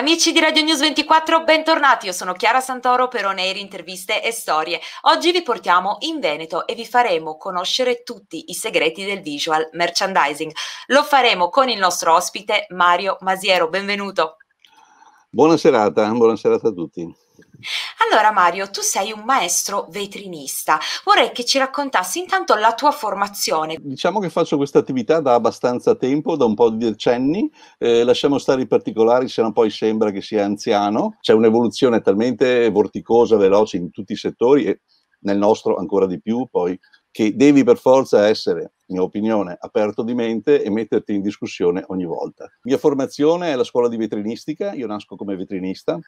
Amici di Radio News 24, bentornati. Io sono Chiara Santoro per Oneiri Interviste e Storie. Oggi vi portiamo in Veneto e vi faremo conoscere tutti i segreti del visual merchandising. Lo faremo con il nostro ospite Mario Masiero. Benvenuto. Buona serata, buona serata a tutti. Allora Mario, tu sei un maestro vetrinista, vorrei che ci raccontassi intanto la tua formazione. Diciamo che faccio questa attività da abbastanza tempo, da un po' di decenni, eh, lasciamo stare i particolari se no poi sembra che sia anziano, c'è un'evoluzione talmente vorticosa, veloce in tutti i settori e nel nostro ancora di più poi che devi per forza essere, in mia opinione, aperto di mente e metterti in discussione ogni volta. Mia formazione è la scuola di vetrinistica, io nasco come vetrinista,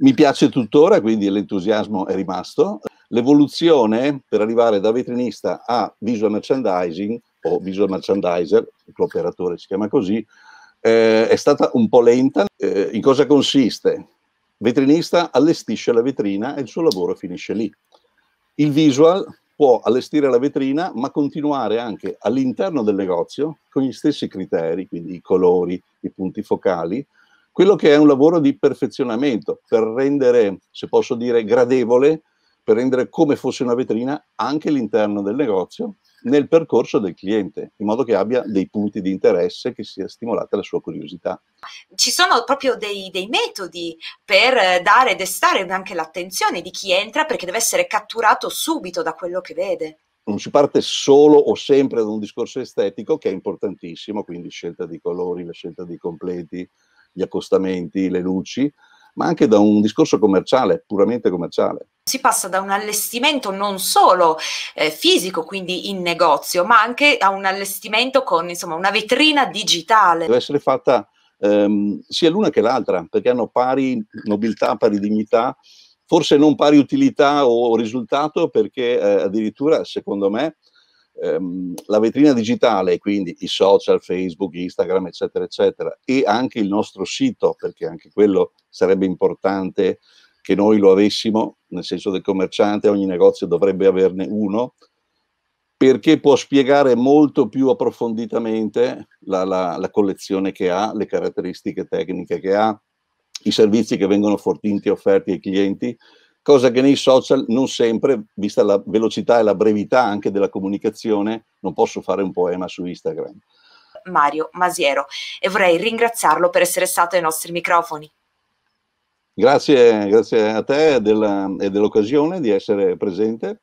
mi piace tuttora, quindi l'entusiasmo è rimasto. L'evoluzione per arrivare da vetrinista a visual merchandising o visual merchandiser, l'operatore si chiama così, eh, è stata un po' lenta. Eh, in cosa consiste? Vetrinista allestisce la vetrina e il suo lavoro finisce lì. Il visual può allestire la vetrina, ma continuare anche all'interno del negozio con gli stessi criteri, quindi i colori, i punti focali, quello che è un lavoro di perfezionamento per rendere, se posso dire, gradevole, per rendere come fosse una vetrina anche l'interno del negozio nel percorso del cliente, in modo che abbia dei punti di interesse, che sia stimolata la sua curiosità. Ci sono proprio dei, dei metodi per dare e destare anche l'attenzione di chi entra perché deve essere catturato subito da quello che vede. Non si parte solo o sempre da un discorso estetico che è importantissimo, quindi scelta di colori, la scelta dei completi, gli accostamenti, le luci, ma anche da un discorso commerciale, puramente commerciale. Si passa da un allestimento non solo eh, fisico, quindi in negozio, ma anche a un allestimento con insomma, una vetrina digitale. Deve essere fatta ehm, sia l'una che l'altra, perché hanno pari nobiltà, pari dignità, forse non pari utilità o risultato, perché eh, addirittura, secondo me, ehm, la vetrina digitale, quindi i social, Facebook, Instagram, eccetera, eccetera, e anche il nostro sito, perché anche quello sarebbe importante che noi lo avessimo, nel senso del commerciante, ogni negozio dovrebbe averne uno, perché può spiegare molto più approfonditamente la, la, la, collezione che ha, le caratteristiche tecniche che ha, i servizi che vengono forniti e offerti ai clienti, cosa che nei social non sempre, vista la velocità e la brevità anche della comunicazione, non posso fare un poema su Instagram. Mario Masiero e vorrei ringraziarlo per essere stato ai nostri microfoni. Grazie, grazie a te della, e dell'occasione di essere presente.